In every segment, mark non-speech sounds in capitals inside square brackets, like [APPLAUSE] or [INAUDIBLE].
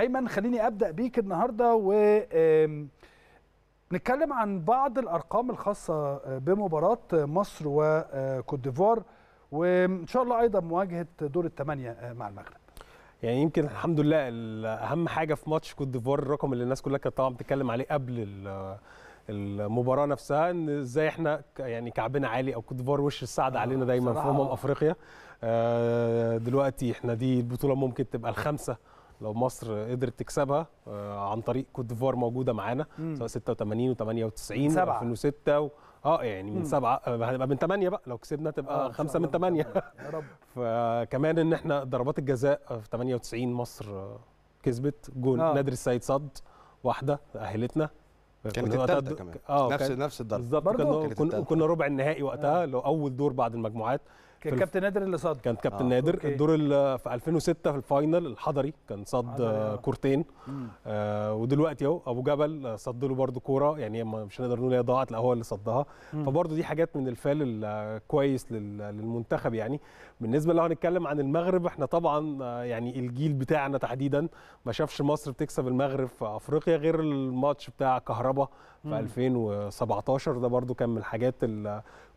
ايمن خليني ابدا بيك النهارده و نتكلم عن بعض الارقام الخاصه آه، بمباراه آه، مصر وكوت آه، ديفوار وان شاء الله ايضا مواجهه دور الثمانيه مع المغرب يعني يمكن الحمد لله اهم حاجه في ماتش كوت ديفوار الرقم اللي الناس كلها كانت طبعا بتتكلم عليه قبل المباراه نفسها ان ازاي احنا يعني كعبنا عالي او كوت ديفوار وش السعد علينا دايما في امم افريقيا دلوقتي احنا دي البطوله ممكن تبقى الخامسه لو مصر قدرت تكسبها آه، عن طريق كوت ديفوار موجوده معانا سواء 86 و98 سبعة 2006 و... اه يعني من سبعه هنبقى آه، من ثمانيه بقى لو كسبنا تبقى آه خمسه من ثمانيه يا رب [LAUGHS] فكمان ان احنا ضربات الجزاء في 98 مصر آه، كسبت جون آه. نادر السيد صد واحده اهلتنا كانت الثالثه كمان اه نفس نفس الضربه بالظبط كنا, كنا ربع النهائي وقتها آه. اللي هو اول دور بعد المجموعات كان كابتن نادر اللي صد كان كابتن آه. نادر أوكي. الدور في 2006 في الفاينل الحضري كان صد آه. كورتين آه ودلوقتي اهو ابو جبل صد له برده كوره يعني مش هنقدر نقول هي ضاعت لا هو اللي صدها فبرده دي حاجات من الفال الكويس للمنتخب يعني بالنسبه لو هنتكلم عن المغرب احنا طبعا آه، يعني الجيل بتاعنا تحديدا ما شافش مصر بتكسب المغرب في افريقيا غير الماتش بتاع كهربا في 2017 ده برده كان من الحاجات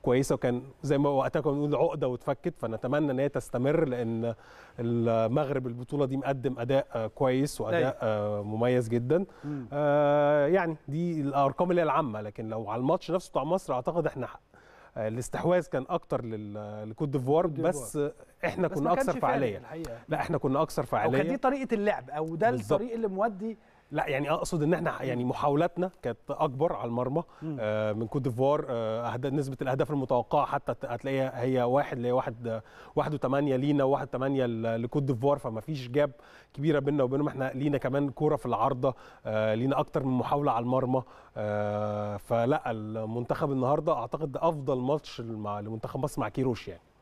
كويسه وكان زي ما وقتها كنا بنقول عقده واتفكت فنتمنى ان هي تستمر لان المغرب البطوله دي مقدم اداء كويس واداء داي. مميز جدا آه يعني دي الارقام اللي هي العامه لكن لو على الماتش نفسه بتاع مصر اعتقد احنا آه، الاستحواذ كان اكتر للكوت ديفوار بس احنا بس كنا اكثر فعاليه لا احنا كنا اكثر فعاليه وكان دي طريقه اللعب او ده الطريق اللي مودي لا يعني اقصد ان احنا يعني محاولاتنا كانت اكبر على المرمى آه من كوت ديفوار آه نسبه الاهداف المتوقعه حتى هتلاقيها هي واحد ل واحد واحد وثمانيه لينا وواحد ثمانيه لكوت ديفوار فما فيش جاب كبيره بيننا وبينهم احنا لينا كمان كوره في العارضه آه لينا اكتر من محاوله على المرمى آه فلا المنتخب النهارده اعتقد افضل ماتش مع لمنتخب مصر مع كيروش يعني